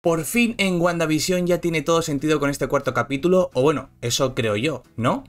Por fin en WandaVision ya tiene todo sentido con este cuarto capítulo, o bueno, eso creo yo, ¿no?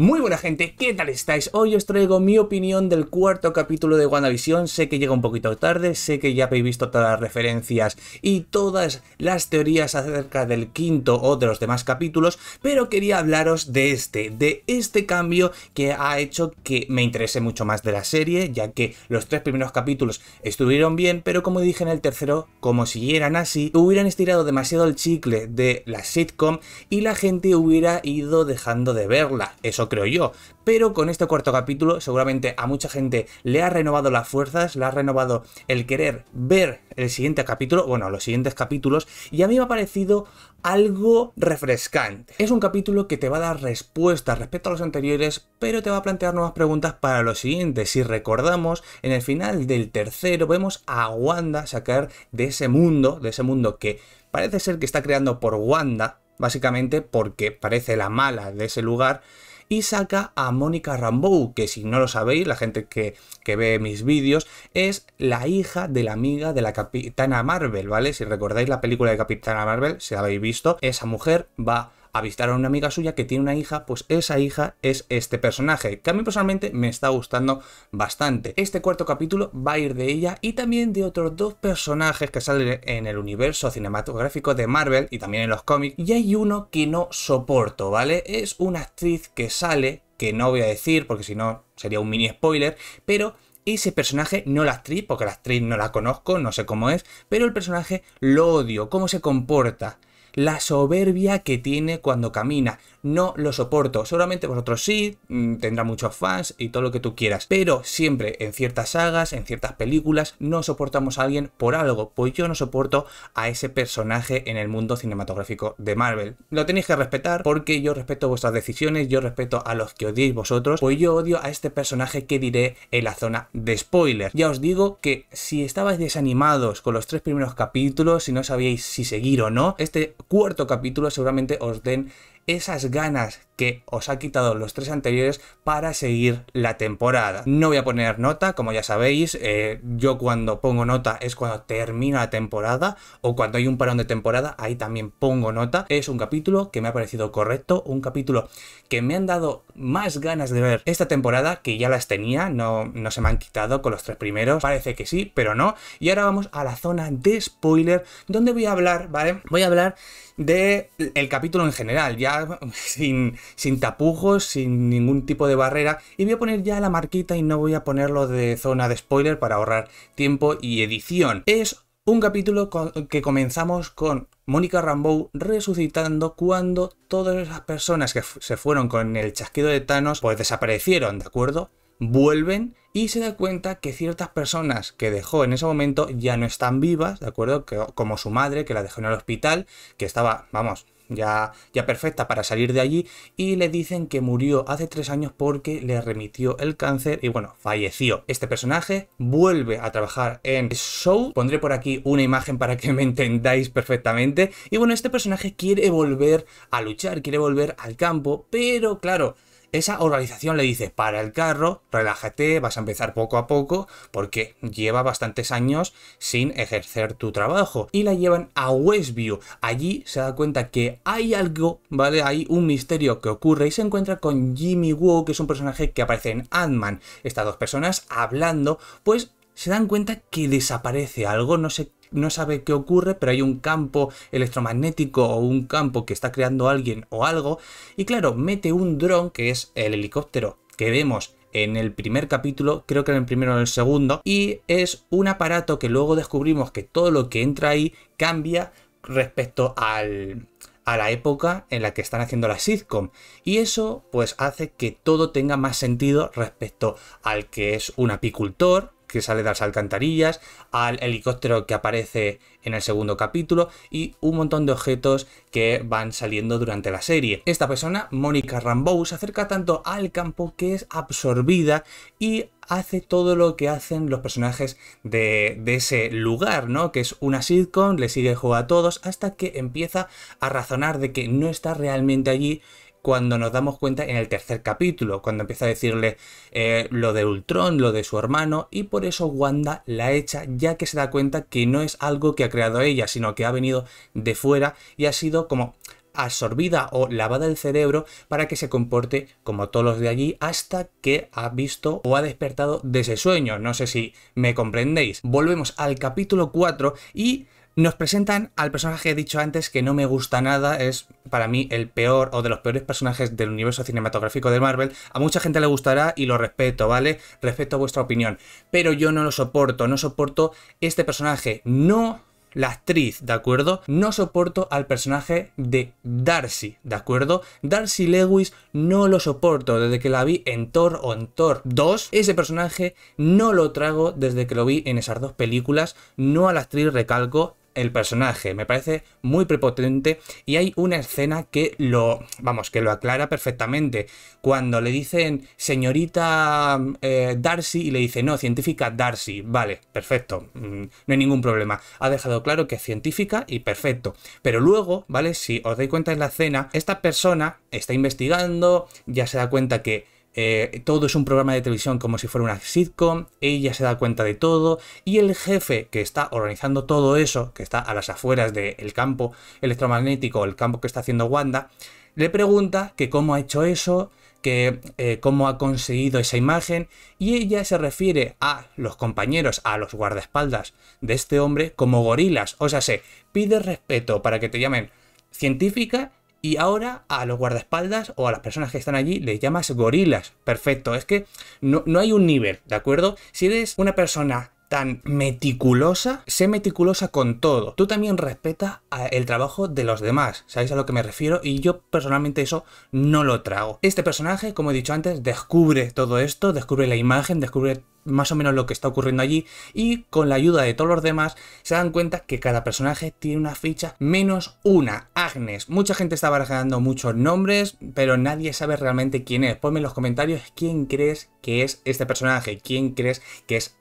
Muy buena gente, ¿qué tal estáis? Hoy os traigo mi opinión del cuarto capítulo de WandaVision. Sé que llega un poquito tarde, sé que ya habéis visto todas las referencias y todas las teorías acerca del quinto o de los demás capítulos, pero quería hablaros de este, de este cambio que ha hecho que me interese mucho más de la serie, ya que los tres primeros capítulos estuvieron bien, pero como dije en el tercero, como siguieran así, hubieran estirado demasiado el chicle de la sitcom y la gente hubiera ido dejando de verla. Eso creo yo. Pero con este cuarto capítulo seguramente a mucha gente le ha renovado las fuerzas, le ha renovado el querer ver el siguiente capítulo, bueno, los siguientes capítulos, y a mí me ha parecido algo refrescante. Es un capítulo que te va a dar respuestas respecto a los anteriores, pero te va a plantear nuevas preguntas para los siguientes. Si recordamos, en el final del tercero vemos a Wanda sacar de ese mundo, de ese mundo que parece ser que está creando por Wanda, básicamente porque parece la mala de ese lugar, y saca a Mónica Rambeau, que si no lo sabéis, la gente que, que ve mis vídeos, es la hija de la amiga de la Capitana Marvel, ¿vale? Si recordáis la película de Capitana Marvel, si la habéis visto, esa mujer va a visitar a una amiga suya que tiene una hija, pues esa hija es este personaje, que a mí personalmente me está gustando bastante. Este cuarto capítulo va a ir de ella y también de otros dos personajes que salen en el universo cinematográfico de Marvel y también en los cómics, y hay uno que no soporto, ¿vale? Es una actriz que sale, que no voy a decir porque si no sería un mini spoiler, pero ese personaje, no la actriz, porque la actriz no la conozco, no sé cómo es, pero el personaje lo odio, cómo se comporta la soberbia que tiene cuando camina no lo soporto. Seguramente vosotros sí, mm, tendrá muchos fans y todo lo que tú quieras. Pero siempre en ciertas sagas, en ciertas películas, no soportamos a alguien por algo. Pues yo no soporto a ese personaje en el mundo cinematográfico de Marvel. Lo tenéis que respetar porque yo respeto vuestras decisiones, yo respeto a los que odiéis vosotros. Pues yo odio a este personaje que diré en la zona de spoiler. Ya os digo que si estabais desanimados con los tres primeros capítulos, si no sabíais si seguir o no, este cuarto capítulo seguramente os den esas ganas que os ha quitado los tres anteriores para seguir la temporada. No voy a poner nota, como ya sabéis, eh, yo cuando pongo nota es cuando termina la temporada o cuando hay un parón de temporada, ahí también pongo nota. Es un capítulo que me ha parecido correcto, un capítulo que me han dado más ganas de ver esta temporada, que ya las tenía, no, no se me han quitado con los tres primeros, parece que sí, pero no. Y ahora vamos a la zona de spoiler, donde voy a hablar, ¿vale? Voy a hablar del el capítulo en general, ya sin, tapujos, sin ningún tipo de barrera. Y voy a poner ya la marquita y no voy a ponerlo de zona de spoiler para ahorrar tiempo y edición. Es un capítulo que comenzamos con Mónica Rambeau resucitando cuando todas las personas que se fueron con el chasquido de Thanos pues desaparecieron, ¿de acuerdo? Vuelven y se da cuenta que ciertas personas que dejó en ese momento ya no están vivas, ¿de acuerdo? como su madre, que la dejó en el hospital, que estaba, vamos, ya, ya perfecta para salir de allí, y le dicen que murió hace tres años porque le remitió el cáncer y bueno, falleció. Este personaje vuelve a trabajar en Show, pondré por aquí una imagen para que me entendáis perfectamente, y bueno, este personaje quiere volver a luchar, quiere volver al campo, pero claro, esa organización le dice, para el carro, relájate, vas a empezar poco a poco, porque lleva bastantes años sin ejercer tu trabajo. Y la llevan a Westview. Allí se da cuenta que hay algo, ¿vale? Hay un misterio que ocurre y se encuentra con Jimmy Woo, que es un personaje que aparece en Ant-Man. Estas dos personas hablando, pues se dan cuenta que desaparece algo, no sé qué no sabe qué ocurre, pero hay un campo electromagnético o un campo que está creando alguien o algo. Y claro, mete un dron, que es el helicóptero que vemos en el primer capítulo, creo que en el primero o en el segundo, y es un aparato que luego descubrimos que todo lo que entra ahí cambia respecto al, a la época en la que están haciendo la sitcom. Y eso pues hace que todo tenga más sentido respecto al que es un apicultor, que sale de las alcantarillas, al helicóptero que aparece en el segundo capítulo y un montón de objetos que van saliendo durante la serie. Esta persona, Mónica Rambeau, se acerca tanto al campo que es absorbida y hace todo lo que hacen los personajes de, ese lugar, ¿no? Que es una sitcom, le sigue el juego a todos hasta que empieza a razonar de que no está realmente allí cuando nos damos cuenta en el tercer capítulo, cuando empieza a decirle eh, lo de Ultron, lo de su hermano, y por eso Wanda la echa, ya que se da cuenta que no es algo que ha creado ella, sino que ha venido de fuera y ha sido como absorbida o lavada el cerebro para que se comporte como todos los de allí hasta que ha visto o ha despertado de ese sueño. No sé si me comprendéis. Volvemos al capítulo 4 y nos presentan al personaje he dicho antes que no me gusta nada, es para mí el peor o de los peores personajes del universo cinematográfico de Marvel. A mucha gente le gustará y lo respeto, ¿vale? Respeto vuestra opinión. Pero yo no lo soporto, no soporto este personaje. No la actriz, ¿de acuerdo? No soporto al personaje de Darcy, ¿de acuerdo? Darcy Lewis no lo soporto desde que la vi en Thor o en Thor 2. Ese personaje no lo trago desde que lo vi en esas dos películas. No a la actriz, recalco, el personaje. Me parece muy prepotente y hay una escena que lo, vamos, que lo aclara perfectamente. Cuando le dicen señorita eh, Darcy y le dice, no, científica Darcy. Vale, perfecto, mm, no hay ningún problema. Ha dejado claro que es científica y perfecto. Pero luego, ¿vale? Si os dais cuenta en la escena, esta persona está investigando, ya se da cuenta que eh, todo es un programa de televisión como si fuera una sitcom, ella se da cuenta de todo y el jefe que está organizando todo eso, que está a las afueras del campo electromagnético, el campo que está haciendo Wanda, le pregunta que cómo ha hecho eso, que eh, cómo ha conseguido esa imagen y ella se refiere a los compañeros, a los guardaespaldas de este hombre como gorilas, o sea, se pide respeto para que te llamen científica y ahora a los guardaespaldas o a las personas que están allí les llamas gorilas. Perfecto, es que no, no hay un nivel, ¿de acuerdo? Si eres una persona tan meticulosa, sé meticulosa con todo. Tú también respetas el trabajo de los demás, ¿sabéis a lo que me refiero? Y yo personalmente eso no lo trago. Este personaje, como he dicho antes, descubre todo esto, descubre la imagen, descubre más o menos lo que está ocurriendo allí y con la ayuda de todos los demás se dan cuenta que cada personaje tiene una ficha menos una, Agnes. Mucha gente está barajando muchos nombres, pero nadie sabe realmente quién es. Ponme en los comentarios quién crees que es este personaje, quién crees que es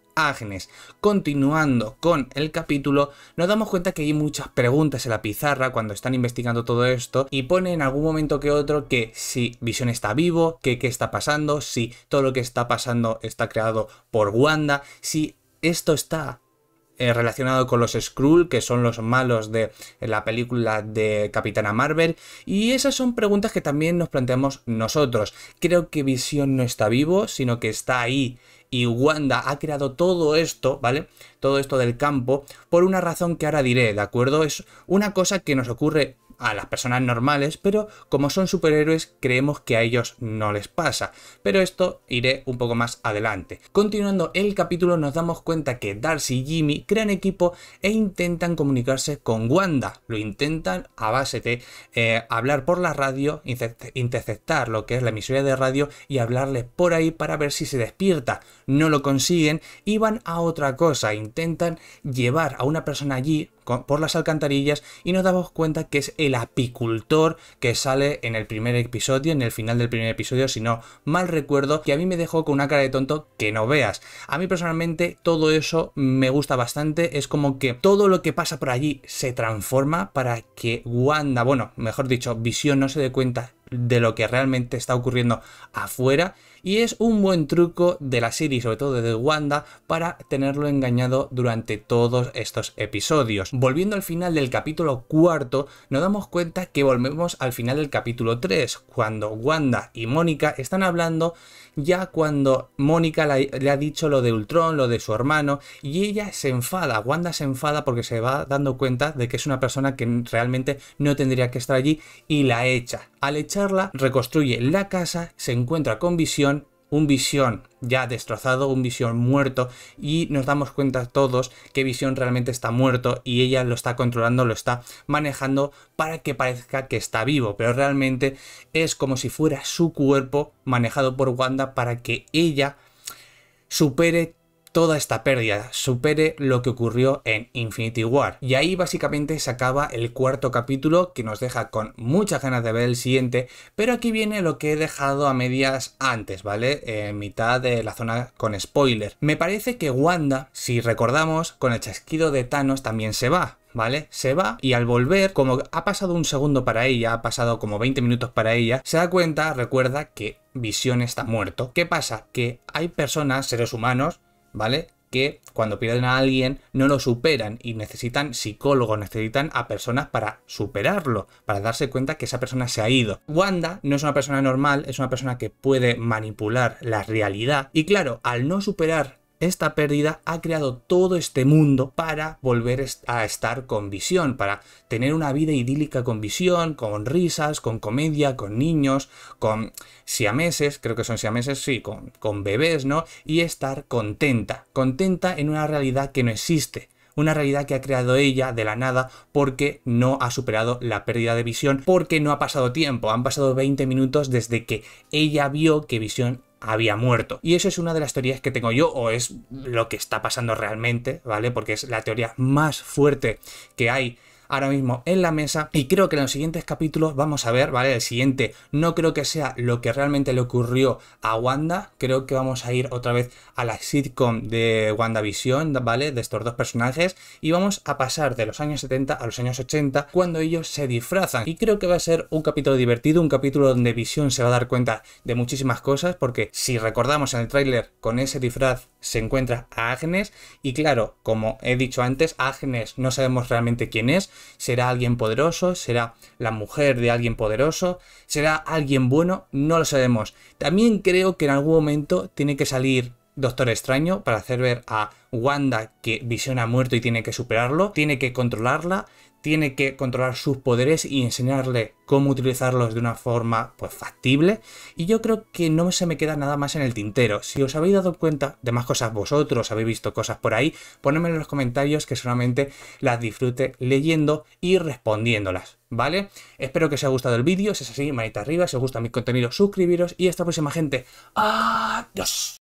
Continuando con el capítulo, nos damos cuenta que hay muchas preguntas en la pizarra cuando están investigando todo esto y pone en algún momento que otro que si Visión está vivo, que qué está pasando, si todo lo que está pasando está creado por Wanda, si esto está eh, relacionado con los Skrull, que son los malos de la película de Capitana Marvel. Y esas son preguntas que también nos planteamos nosotros. Creo que Visión no está vivo, sino que está ahí y Wanda ha creado todo esto, ¿vale? Todo esto del campo por una razón que ahora diré, ¿de acuerdo? Es una cosa que nos ocurre a las personas normales, pero como son superhéroes creemos que a ellos no les pasa. Pero esto iré un poco más adelante. Continuando el capítulo nos damos cuenta que Darcy y Jimmy crean equipo e intentan comunicarse con Wanda. Lo intentan a base de eh, hablar por la radio, interceptar lo que es la emisora de radio y hablarles por ahí para ver si se despierta. No lo consiguen y van a otra cosa, intentan llevar a una persona allí por las alcantarillas y nos damos cuenta que es el apicultor que sale en el primer episodio, en el final del primer episodio, si no mal recuerdo, que a mí me dejó con una cara de tonto que no veas. A mí personalmente todo eso me gusta bastante, es como que todo lo que pasa por allí se transforma para que Wanda, bueno, mejor dicho, Visión no se dé cuenta de lo que realmente está ocurriendo afuera y es un buen truco de la serie, sobre todo de Wanda, para tenerlo engañado durante todos estos episodios. Volviendo al final del capítulo cuarto, nos damos cuenta que volvemos al final del capítulo 3, cuando Wanda y Mónica están hablando ya cuando Mónica le ha dicho lo de Ultron, lo de su hermano, y ella se enfada, Wanda se enfada porque se va dando cuenta de que es una persona que realmente no tendría que estar allí y la echa. Al echarla, reconstruye la casa, se encuentra con Visión, un visión ya destrozado, un visión muerto, y nos damos cuenta todos que visión realmente está muerto y ella lo está controlando, lo está manejando para que parezca que está vivo, pero realmente es como si fuera su cuerpo manejado por Wanda para que ella supere toda esta pérdida, supere lo que ocurrió en Infinity War. Y ahí básicamente se acaba el cuarto capítulo que nos deja con muchas ganas de ver el siguiente, pero aquí viene lo que he dejado a medias antes, ¿vale? En mitad de la zona con spoiler. Me parece que Wanda, si recordamos, con el chasquido de Thanos también se va. ¿vale? Se va y al volver, como ha pasado un segundo para ella, ha pasado como 20 minutos para ella, se da cuenta, recuerda que Visión está muerto. ¿Qué pasa? Que hay personas, seres humanos, ¿vale? que cuando pierden a alguien no lo superan y necesitan psicólogos, necesitan a personas para superarlo, para darse cuenta que esa persona se ha ido. Wanda no es una persona normal, es una persona que puede manipular la realidad y claro, al no superar esta pérdida ha creado todo este mundo para volver a estar con visión, para tener una vida idílica con visión, con risas, con comedia, con niños, con siameses, creo que son siameses, sí, con, bebés, ¿no? Y estar contenta, contenta en una realidad que no existe una realidad que ha creado ella de la nada porque no ha superado la pérdida de visión, porque no ha pasado tiempo, han pasado 20 minutos desde que ella vio que visión había muerto. Y eso es una de las teorías que tengo yo, o es lo que está pasando realmente, ¿vale? Porque es la teoría más fuerte que hay ahora mismo en la mesa y creo que en los siguientes capítulos vamos a ver, ¿vale? El siguiente no creo que sea lo que realmente le ocurrió a Wanda, creo que vamos a ir otra vez a la sitcom de WandaVision, ¿vale? De estos dos personajes y vamos a pasar de los años 70 a los años 80 cuando ellos se disfrazan y creo que va a ser un capítulo divertido, un capítulo donde Visión se va a dar cuenta de muchísimas cosas porque si recordamos en el tráiler con ese disfraz se encuentra a Agnes y claro, como he dicho antes, Agnes no sabemos realmente quién es, será alguien poderoso, será la mujer de alguien poderoso, será alguien bueno, no lo sabemos. También creo que en algún momento tiene que salir Doctor Extraño para hacer ver a Wanda que visiona ha muerto y tiene que superarlo, tiene que controlarla, tiene que controlar sus poderes y enseñarle cómo utilizarlos de una forma pues factible y yo creo que no se me queda nada más en el tintero. Si os habéis dado cuenta de más cosas vosotros, habéis visto cosas por ahí, ponedme en los comentarios que solamente las disfrute leyendo y respondiéndolas, ¿vale? Espero que os haya gustado el vídeo, si es así, manita arriba, si os gusta mi contenido suscribiros y hasta la próxima gente. Adiós.